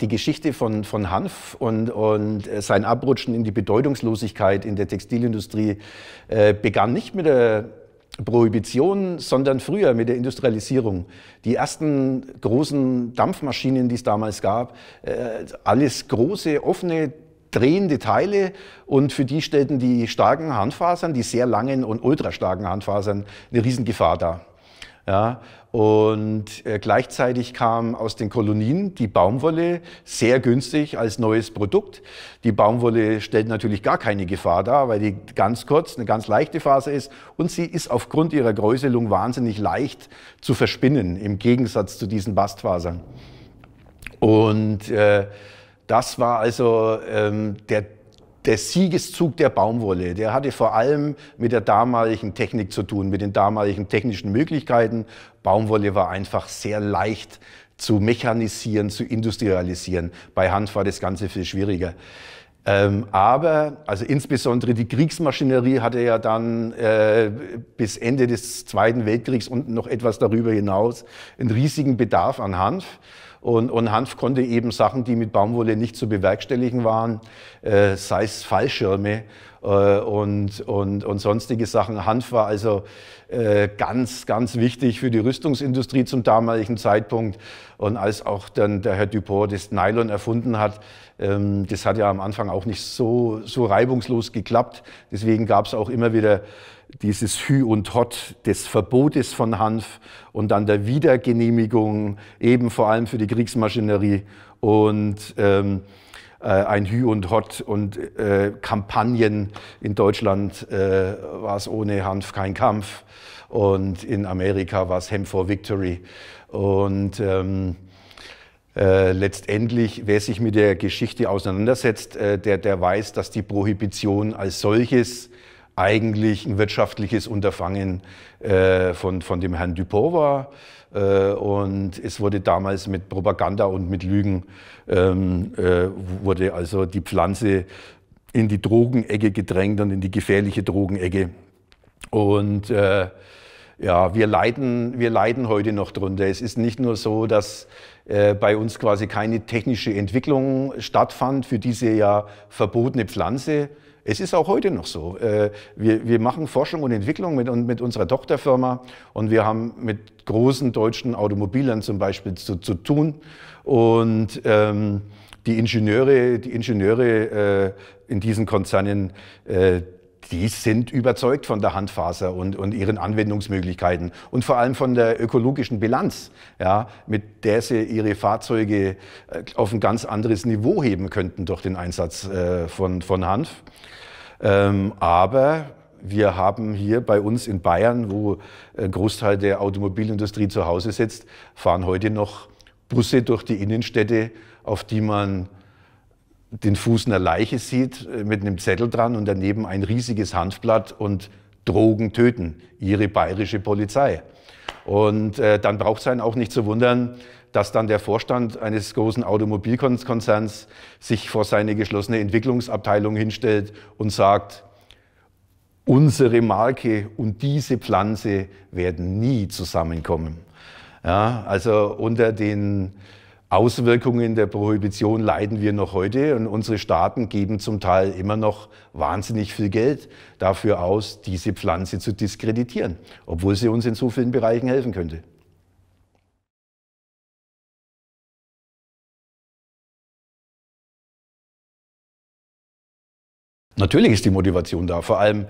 Die Geschichte von, von Hanf und, und äh, sein Abrutschen in die Bedeutungslosigkeit in der Textilindustrie äh, begann nicht mit der Prohibition, sondern früher mit der Industrialisierung. Die ersten großen Dampfmaschinen, die es damals gab, äh, alles große, offene, drehende Teile und für die stellten die starken Handfasern, die sehr langen und ultrastarken Handfasern, eine Riesengefahr dar. Ja, und äh, gleichzeitig kam aus den Kolonien die Baumwolle sehr günstig als neues Produkt. Die Baumwolle stellt natürlich gar keine Gefahr dar, weil die ganz kurz eine ganz leichte Faser ist und sie ist aufgrund ihrer Gräuselung wahnsinnig leicht zu verspinnen im Gegensatz zu diesen Bastfasern. Und äh, das war also ähm, der der Siegeszug der Baumwolle, der hatte vor allem mit der damaligen Technik zu tun, mit den damaligen technischen Möglichkeiten. Baumwolle war einfach sehr leicht zu mechanisieren, zu industrialisieren. Bei Hand war das Ganze viel schwieriger. Ähm, aber, also insbesondere die Kriegsmaschinerie hatte ja dann äh, bis Ende des Zweiten Weltkriegs und noch etwas darüber hinaus einen riesigen Bedarf an Hanf. Und, und Hanf konnte eben Sachen, die mit Baumwolle nicht zu bewerkstelligen waren, äh, sei es Fallschirme äh, und, und, und sonstige Sachen. Hanf war also äh, ganz, ganz wichtig für die Rüstungsindustrie zum damaligen Zeitpunkt. Und als auch dann der Herr Dupont das Nylon erfunden hat, ähm, das hat ja am Anfang auch nicht so, so reibungslos geklappt. Deswegen gab es auch immer wieder dieses Hü und Hot des Verbotes von Hanf und dann der Wiedergenehmigung eben vor allem für die Kriegsmaschinerie und ähm, äh, ein Hü und Hot und äh, Kampagnen. In Deutschland äh, war es ohne Hanf kein Kampf und in Amerika war es Hemp for Victory. Und ähm, äh, letztendlich, wer sich mit der Geschichte auseinandersetzt, äh, der, der weiß, dass die Prohibition als solches eigentlich ein wirtschaftliches Unterfangen äh, von, von dem Herrn Dupont war. Äh, und es wurde damals mit Propaganda und mit Lügen, ähm, äh, wurde also die Pflanze in die Drogenecke gedrängt und in die gefährliche Drogenecke. Und äh, ja, wir leiden, wir leiden heute noch drunter. Es ist nicht nur so, dass äh, bei uns quasi keine technische Entwicklung stattfand für diese ja verbotene Pflanze, es ist auch heute noch so. Äh, wir, wir machen Forschung und Entwicklung mit, mit unserer Tochterfirma und wir haben mit großen deutschen Automobilern zum Beispiel zu, zu tun. Und ähm, die Ingenieure, die Ingenieure äh, in diesen Konzernen, äh, die sind überzeugt von der Handfaser und, und ihren Anwendungsmöglichkeiten und vor allem von der ökologischen Bilanz, ja, mit der sie ihre Fahrzeuge äh, auf ein ganz anderes Niveau heben könnten durch den Einsatz äh, von, von Hanf. Ähm, aber wir haben hier bei uns in Bayern, wo ein äh, Großteil der Automobilindustrie zu Hause sitzt, fahren heute noch Busse durch die Innenstädte, auf die man den Fuß einer Leiche sieht äh, mit einem Zettel dran und daneben ein riesiges Handblatt und Drogen töten, ihre bayerische Polizei. Und äh, dann braucht es einen auch nicht zu wundern, dass dann der Vorstand eines großen Automobilkonzerns sich vor seine geschlossene Entwicklungsabteilung hinstellt und sagt, unsere Marke und diese Pflanze werden nie zusammenkommen. Ja, also unter den Auswirkungen der Prohibition leiden wir noch heute und unsere Staaten geben zum Teil immer noch wahnsinnig viel Geld dafür aus, diese Pflanze zu diskreditieren, obwohl sie uns in so vielen Bereichen helfen könnte. Natürlich ist die Motivation da, vor allem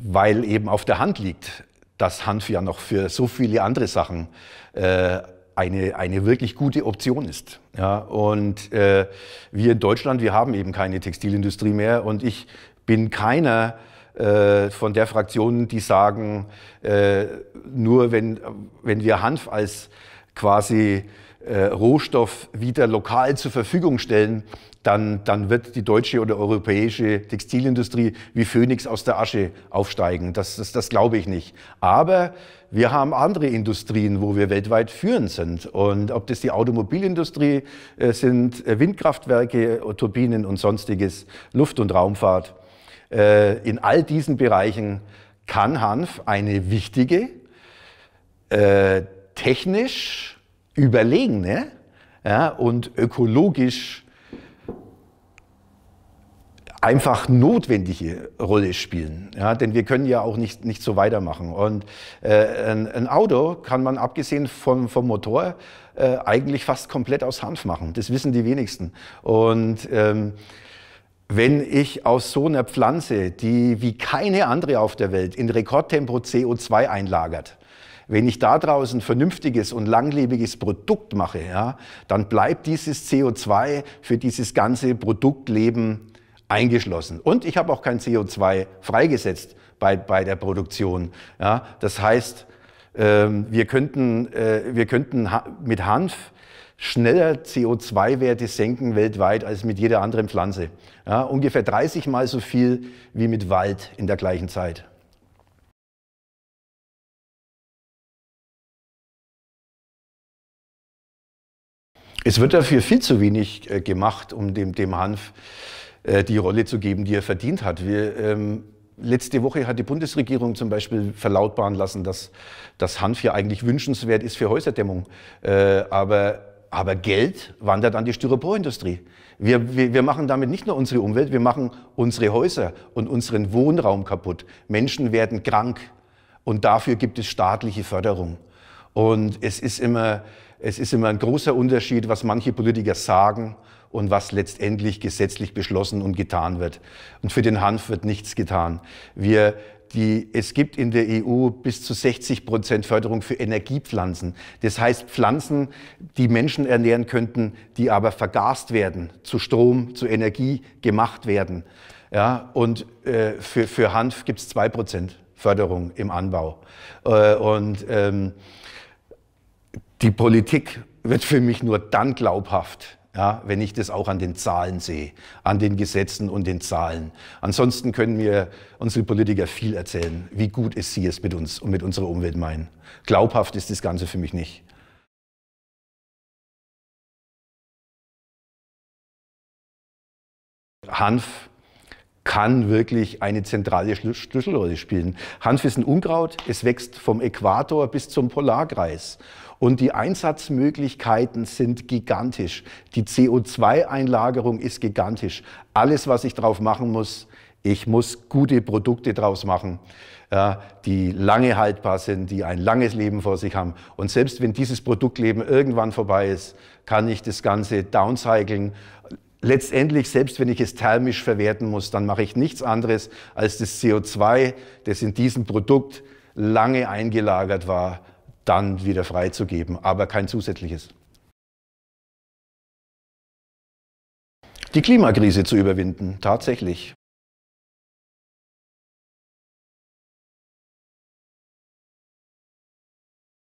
weil eben auf der Hand liegt, dass Hanf ja noch für so viele andere Sachen äh, eine, eine wirklich gute Option ist. Ja, und äh, wir in Deutschland, wir haben eben keine Textilindustrie mehr und ich bin keiner äh, von der Fraktion, die sagen, äh, nur wenn, wenn wir Hanf als quasi äh, Rohstoff wieder lokal zur Verfügung stellen, dann, dann wird die deutsche oder europäische Textilindustrie wie Phönix aus der Asche aufsteigen. Das, das, das glaube ich nicht. Aber wir haben andere Industrien, wo wir weltweit führend sind. Und ob das die Automobilindustrie äh, sind, äh, Windkraftwerke, äh, Turbinen und sonstiges, Luft- und Raumfahrt, äh, in all diesen Bereichen kann Hanf eine wichtige, äh, technisch überlegene ne? ja, und ökologisch einfach notwendige Rolle spielen. Ja, denn wir können ja auch nicht, nicht so weitermachen. Und äh, ein, ein, Auto kann man abgesehen vom, vom Motor äh, eigentlich fast komplett aus Hanf machen. Das wissen die wenigsten. Und ähm, wenn ich aus so einer Pflanze, die wie keine andere auf der Welt in Rekordtempo CO2 einlagert, wenn ich da draußen vernünftiges und langlebiges Produkt mache, ja, dann bleibt dieses CO2 für dieses ganze Produktleben eingeschlossen. Und ich habe auch kein CO2 freigesetzt bei, bei der Produktion. Ja. Das heißt, ähm, wir könnten, äh, wir könnten ha mit Hanf schneller CO2-Werte senken weltweit als mit jeder anderen Pflanze. Ja, ungefähr 30 mal so viel wie mit Wald in der gleichen Zeit. Es wird dafür viel zu wenig äh, gemacht, um dem, dem Hanf äh, die Rolle zu geben, die er verdient hat. Wir, ähm, letzte Woche hat die Bundesregierung zum Beispiel verlautbaren lassen, dass das Hanf ja eigentlich wünschenswert ist für Häuserdämmung. Äh, aber, aber Geld wandert an die Styroporindustrie. Wir, wir, wir machen damit nicht nur unsere Umwelt, wir machen unsere Häuser und unseren Wohnraum kaputt. Menschen werden krank und dafür gibt es staatliche Förderung. Und es ist immer, es ist immer ein großer Unterschied, was manche Politiker sagen und was letztendlich gesetzlich beschlossen und getan wird. Und für den Hanf wird nichts getan. Wir die, es gibt in der EU bis zu 60 Prozent Förderung für Energiepflanzen. Das heißt Pflanzen, die Menschen ernähren könnten, die aber vergast werden, zu Strom, zu Energie gemacht werden. Ja, und äh, für, für Hanf gibt es 2 Prozent Förderung im Anbau. Äh, und ähm, die Politik wird für mich nur dann glaubhaft, ja, wenn ich das auch an den Zahlen sehe, an den Gesetzen und den Zahlen. Ansonsten können mir unsere Politiker viel erzählen, wie gut ist sie es mit uns und mit unserer Umwelt meinen. Glaubhaft ist das Ganze für mich nicht. Hanf kann wirklich eine zentrale Schlüsselrolle spielen. Hanf ist ein Unkraut, es wächst vom Äquator bis zum Polarkreis. Und die Einsatzmöglichkeiten sind gigantisch. Die CO2-Einlagerung ist gigantisch. Alles, was ich drauf machen muss, ich muss gute Produkte draus machen, die lange haltbar sind, die ein langes Leben vor sich haben. Und selbst wenn dieses Produktleben irgendwann vorbei ist, kann ich das Ganze downcyclen letztendlich, selbst wenn ich es thermisch verwerten muss, dann mache ich nichts anderes als das CO2, das in diesem Produkt lange eingelagert war, dann wieder freizugeben, aber kein zusätzliches. Die Klimakrise zu überwinden, tatsächlich.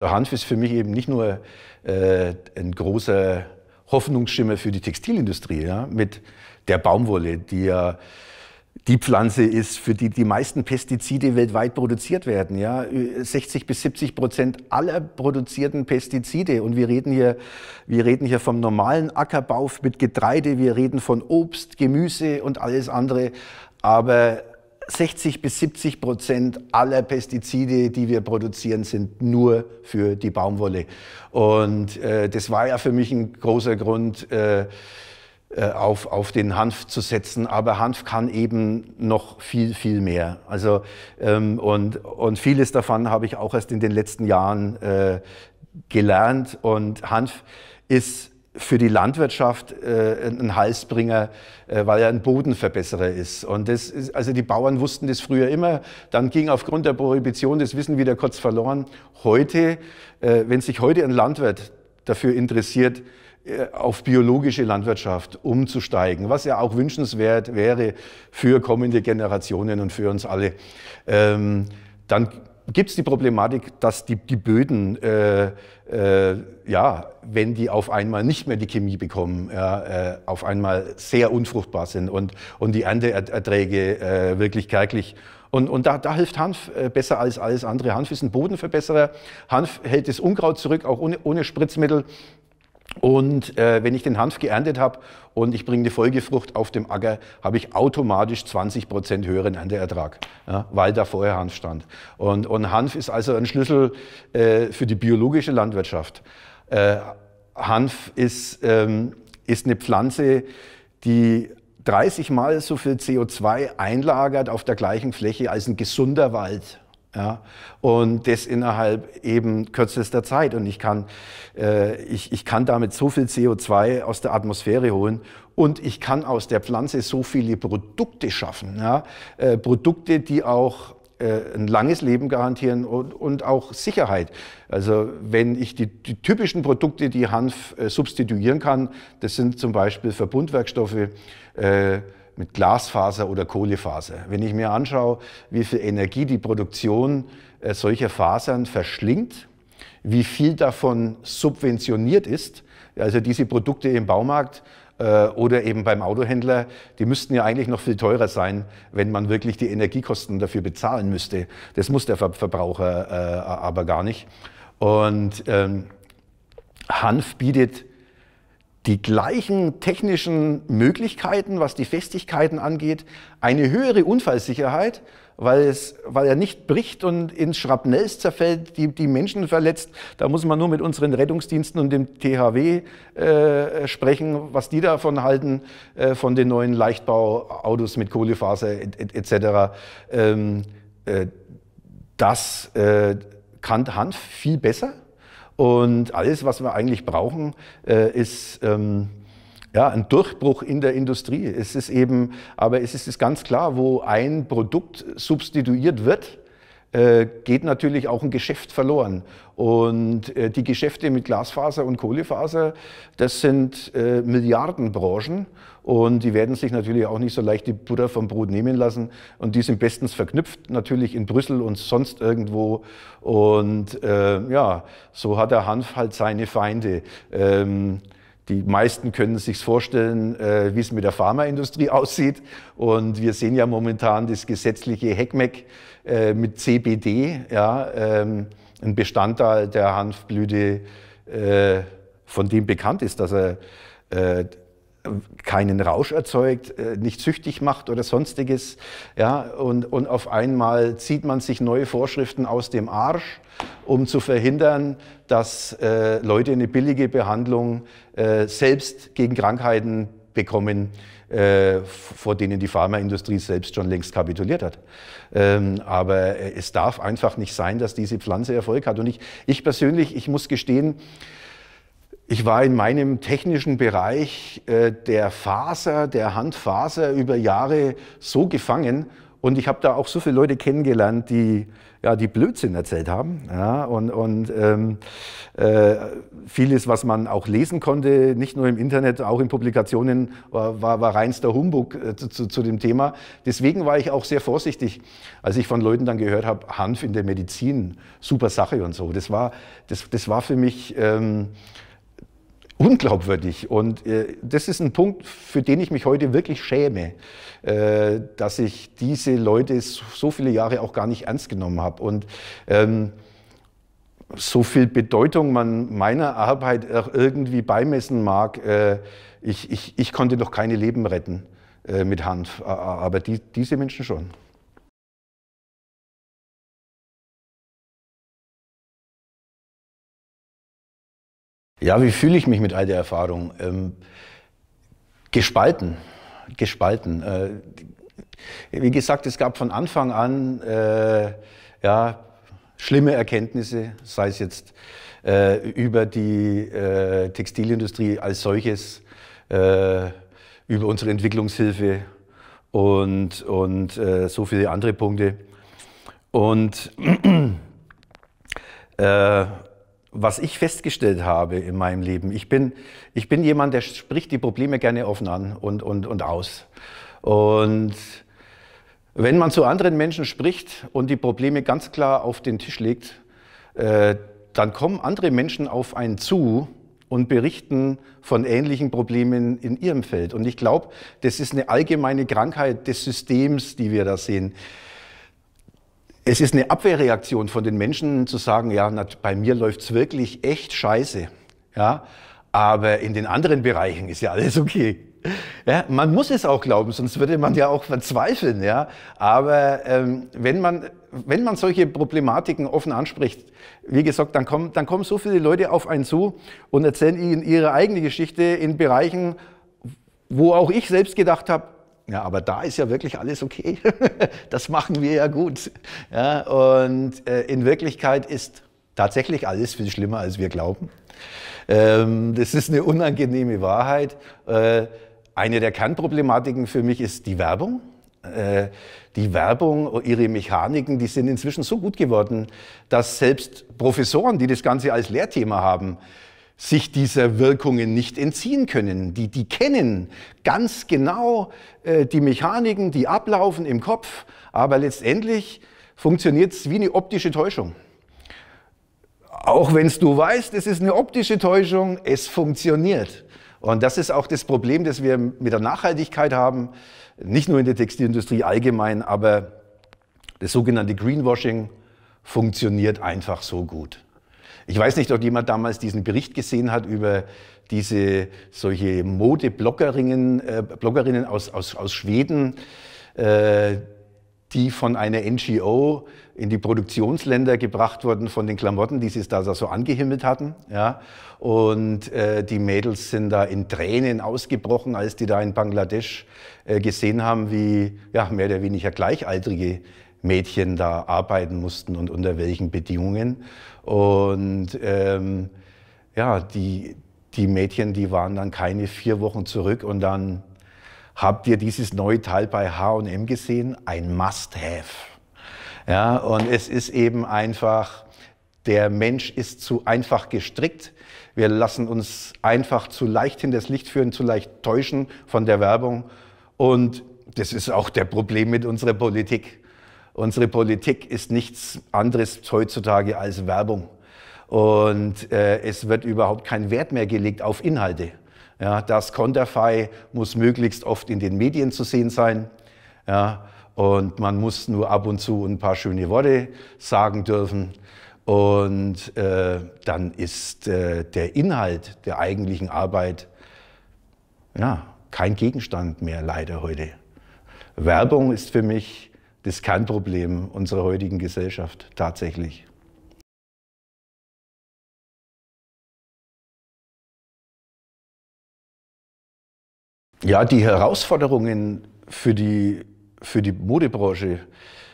Der Hanf ist für mich eben nicht nur äh, ein großer Hoffnungsschimmer für die Textilindustrie ja, mit der Baumwolle, die ja die Pflanze ist, für die die meisten Pestizide weltweit produziert werden. Ja, 60 bis 70 Prozent aller produzierten Pestizide. Und wir reden hier, wir reden hier vom normalen Ackerbau mit Getreide. Wir reden von Obst, Gemüse und alles andere. Aber 60 bis 70 Prozent aller Pestizide, die wir produzieren, sind nur für die Baumwolle. Und äh, das war ja für mich ein großer Grund, äh, äh, auf, auf den Hanf zu setzen. Aber Hanf kann eben noch viel, viel mehr. Also, ähm, und, und vieles davon habe ich auch erst in den letzten Jahren äh, gelernt. Und Hanf ist für die Landwirtschaft äh, ein Halsbringer, äh, weil er ein Bodenverbesserer ist. Und das ist, also die Bauern wussten das früher immer. Dann ging aufgrund der Prohibition das Wissen wieder kurz verloren. Heute, äh, wenn sich heute ein Landwirt dafür interessiert, äh, auf biologische Landwirtschaft umzusteigen, was ja auch wünschenswert wäre für kommende Generationen und für uns alle, ähm, dann gibt es die Problematik, dass die, die Böden, äh, äh, ja, wenn die auf einmal nicht mehr die Chemie bekommen, ja, äh, auf einmal sehr unfruchtbar sind und, und die Ernteerträge äh, wirklich kärglich. Und, und da, da, hilft Hanf äh, besser als alles andere. Hanf ist ein Bodenverbesserer. Hanf hält das Unkraut zurück, auch ohne, ohne Spritzmittel. Und äh, wenn ich den Hanf geerntet habe und ich bringe eine Folgefrucht auf dem Acker, habe ich automatisch 20 Prozent höheren Ernteertrag, ja, weil da vorher Hanf stand. Und, und Hanf ist also ein Schlüssel äh, für die biologische Landwirtschaft. Äh, Hanf ist, ähm, ist eine Pflanze, die 30 Mal so viel CO2 einlagert auf der gleichen Fläche als ein gesunder Wald. Ja, und das innerhalb eben kürzester Zeit. Und ich kann, äh, ich, ich kann damit so viel CO2 aus der Atmosphäre holen und ich kann aus der Pflanze so viele Produkte schaffen. Ja? Äh, Produkte, die auch äh, ein langes Leben garantieren und, und, auch Sicherheit. Also wenn ich die, die typischen Produkte, die Hanf äh, substituieren kann, das sind zum Beispiel Verbundwerkstoffe, äh, mit Glasfaser oder Kohlefaser. Wenn ich mir anschaue, wie viel Energie die Produktion äh, solcher Fasern verschlingt, wie viel davon subventioniert ist, also diese Produkte im Baumarkt äh, oder eben beim Autohändler, die müssten ja eigentlich noch viel teurer sein, wenn man wirklich die Energiekosten dafür bezahlen müsste. Das muss der Verbraucher äh, aber gar nicht. Und ähm, Hanf bietet die gleichen technischen Möglichkeiten, was die Festigkeiten angeht, eine höhere Unfallsicherheit, weil, es, weil er nicht bricht und ins Schrapnells zerfällt, die, die Menschen verletzt. Da muss man nur mit unseren Rettungsdiensten und dem THW äh, sprechen, was die davon halten, äh, von den neuen Leichtbauautos mit Kohlefaser etc. Et, et ähm, äh, das äh, kann Hanf viel besser. Und alles, was wir eigentlich brauchen, äh, ist ähm, ja, ein Durchbruch in der Industrie. Es ist eben, aber es ist ganz klar, wo ein Produkt substituiert wird, äh, geht natürlich auch ein Geschäft verloren. Und äh, die Geschäfte mit Glasfaser und Kohlefaser, das sind äh, Milliardenbranchen und die werden sich natürlich auch nicht so leicht die Butter vom Brot nehmen lassen. Und die sind bestens verknüpft, natürlich in Brüssel und sonst irgendwo. Und äh, ja, so hat der Hanf halt seine Feinde. Ähm, die meisten können sich vorstellen, äh, wie es mit der Pharmaindustrie aussieht. Und wir sehen ja momentan das gesetzliche Heckmeck äh, mit CBD, ja, ähm, ein Bestandteil der Hanfblüte, äh, von dem bekannt ist, dass er äh, keinen Rausch erzeugt, äh, nicht süchtig macht oder sonstiges. Ja, und, und auf einmal zieht man sich neue Vorschriften aus dem Arsch, um zu verhindern, dass äh, Leute eine billige Behandlung äh, selbst gegen Krankheiten bekommen, äh, vor denen die Pharmaindustrie selbst schon längst kapituliert hat. Ähm, aber es darf einfach nicht sein, dass diese Pflanze Erfolg hat. Und ich, ich persönlich, ich muss gestehen, ich war in meinem technischen Bereich äh, der Faser, der Handfaser über Jahre so gefangen und ich habe da auch so viele Leute kennengelernt, die ja die Blödsinn erzählt haben ja, und, und ähm, äh, vieles, was man auch lesen konnte, nicht nur im Internet, auch in Publikationen war, war, war reinster Humbug äh, zu, zu dem Thema. Deswegen war ich auch sehr vorsichtig, als ich von Leuten dann gehört habe, Hanf in der Medizin, super Sache und so. Das war das, das war für mich ähm, unglaubwürdig. Und äh, das ist ein Punkt, für den ich mich heute wirklich schäme, äh, dass ich diese Leute so viele Jahre auch gar nicht ernst genommen habe. Und ähm, so viel Bedeutung man meiner Arbeit auch irgendwie beimessen mag, äh, ich, ich, ich konnte doch keine Leben retten äh, mit Hanf, aber die, diese Menschen schon. Ja, wie fühle ich mich mit all der Erfahrung? Ähm, gespalten, gespalten. Äh, wie gesagt, es gab von Anfang an äh, ja, schlimme Erkenntnisse, sei es jetzt äh, über die äh, Textilindustrie als solches, äh, über unsere Entwicklungshilfe und, und äh, so viele andere Punkte. Und was ich festgestellt habe in meinem Leben, ich bin, ich bin jemand, der spricht die Probleme gerne offen an und, und, und aus. Und wenn man zu anderen Menschen spricht und die Probleme ganz klar auf den Tisch legt, äh, dann kommen andere Menschen auf einen zu und berichten von ähnlichen Problemen in ihrem Feld. Und ich glaube, das ist eine allgemeine Krankheit des Systems, die wir da sehen. Es ist eine Abwehrreaktion von den Menschen zu sagen, ja, bei mir läuft's wirklich echt scheiße. Ja, aber in den anderen Bereichen ist ja alles okay. Ja, man muss es auch glauben, sonst würde man ja auch verzweifeln. Ja? Aber ähm, wenn, man, wenn man solche Problematiken offen anspricht, wie gesagt, dann kommen, dann kommen so viele Leute auf einen zu und erzählen ihnen ihre eigene Geschichte in Bereichen, wo auch ich selbst gedacht habe, ja, aber da ist ja wirklich alles okay. das machen wir ja gut. Ja, und äh, in Wirklichkeit ist tatsächlich alles viel schlimmer, als wir glauben. Ähm, das ist eine unangenehme Wahrheit. Äh, eine der Kernproblematiken für mich ist die Werbung äh, die Werbung, ihre Mechaniken, die sind inzwischen so gut geworden, dass selbst Professoren, die das Ganze als Lehrthema haben, sich dieser Wirkungen nicht entziehen können. Die, die kennen ganz genau äh, die Mechaniken, die ablaufen im Kopf, aber letztendlich funktioniert es wie eine optische Täuschung. Auch wenn es du weißt, es ist eine optische Täuschung, es funktioniert. Und das ist auch das Problem, das wir mit der Nachhaltigkeit haben, nicht nur in der Textilindustrie allgemein, aber das sogenannte Greenwashing funktioniert einfach so gut. Ich weiß nicht, ob jemand damals diesen Bericht gesehen hat über diese solche Mode-Bloggerinnen äh, Bloggerinnen aus, aus, aus Schweden, äh, die von einer NGO in die Produktionsländer gebracht wurden von den Klamotten, die sie da so angehimmelt hatten. Ja. Und äh, die Mädels sind da in Tränen ausgebrochen, als die da in Bangladesch äh, gesehen haben, wie ja, mehr oder weniger Gleichaltrige Mädchen da arbeiten mussten und unter welchen Bedingungen. Und ähm, ja, die, die Mädchen, die waren dann keine vier Wochen zurück und dann habt ihr dieses neue Teil bei H&M gesehen? Ein Must-Have. Ja, und es ist eben einfach, der Mensch ist zu einfach gestrickt. Wir lassen uns einfach zu leicht in das Licht führen, zu leicht täuschen von der Werbung. Und das ist auch der Problem mit unserer Politik. Unsere Politik ist nichts anderes heutzutage als Werbung. Und äh, es wird überhaupt kein Wert mehr gelegt auf Inhalte. Ja, das Konterfei muss möglichst oft in den Medien zu sehen sein. Ja, und man muss nur ab und zu ein paar schöne Worte sagen dürfen. Und äh, dann ist äh, der Inhalt der eigentlichen Arbeit ja, kein Gegenstand mehr, leider heute. Werbung ist für mich das Kernproblem unserer heutigen Gesellschaft tatsächlich. Ja, die Herausforderungen für die, für die Modebranche,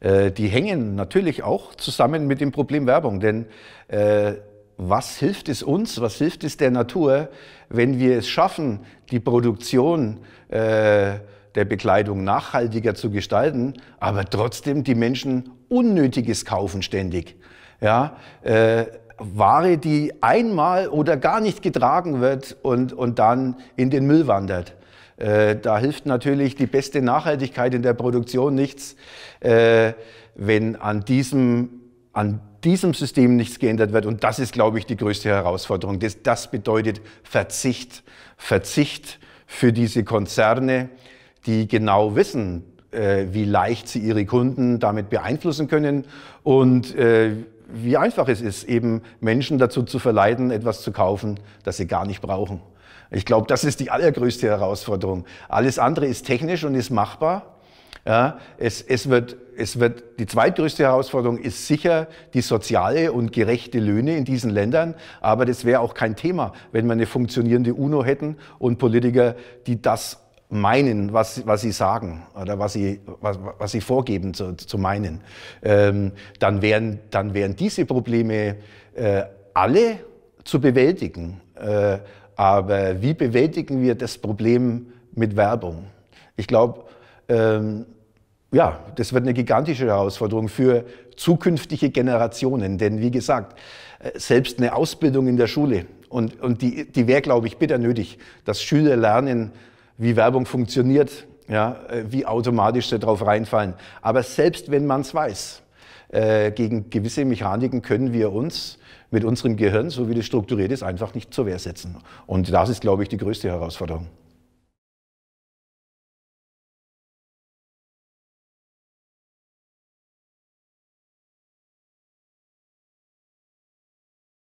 äh, die hängen natürlich auch zusammen mit dem Problem Werbung. Denn äh, was hilft es uns, was hilft es der Natur, wenn wir es schaffen, die Produktion äh, der Bekleidung nachhaltiger zu gestalten, aber trotzdem die Menschen Unnötiges kaufen ständig. Ja, äh, Ware, die einmal oder gar nicht getragen wird und, und dann in den Müll wandert. Äh, da hilft natürlich die beste Nachhaltigkeit in der Produktion nichts, äh, wenn an diesem, an diesem System nichts geändert wird. Und das ist, glaube ich, die größte Herausforderung. Das, das bedeutet Verzicht. Verzicht für diese Konzerne, die genau wissen, äh, wie leicht sie ihre Kunden damit beeinflussen können und äh, wie einfach es ist, eben Menschen dazu zu verleiten, etwas zu kaufen, das sie gar nicht brauchen. Ich glaube, das ist die allergrößte Herausforderung. Alles andere ist technisch und ist machbar. Ja, es, es, wird, es wird, die zweitgrößte Herausforderung ist sicher die soziale und gerechte Löhne in diesen Ländern. Aber das wäre auch kein Thema, wenn wir eine funktionierende UNO hätten und Politiker, die das meinen, was, was sie sagen oder was sie, was, was sie vorgeben zu, zu meinen, ähm, dann, wären, dann wären diese Probleme äh, alle zu bewältigen. Äh, aber wie bewältigen wir das Problem mit Werbung? Ich glaube, ähm, ja, das wird eine gigantische Herausforderung für zukünftige Generationen. Denn wie gesagt, äh, selbst eine Ausbildung in der Schule, und, und die, die wäre, glaube ich, bitter nötig, dass Schüler lernen, wie Werbung funktioniert, ja, äh, wie automatisch sie drauf reinfallen. Aber selbst wenn man es weiß, äh, gegen gewisse Mechaniken können wir uns mit unserem Gehirn, so wie das strukturiert ist, einfach nicht zur Wehr setzen. Und das ist, glaube ich, die größte Herausforderung.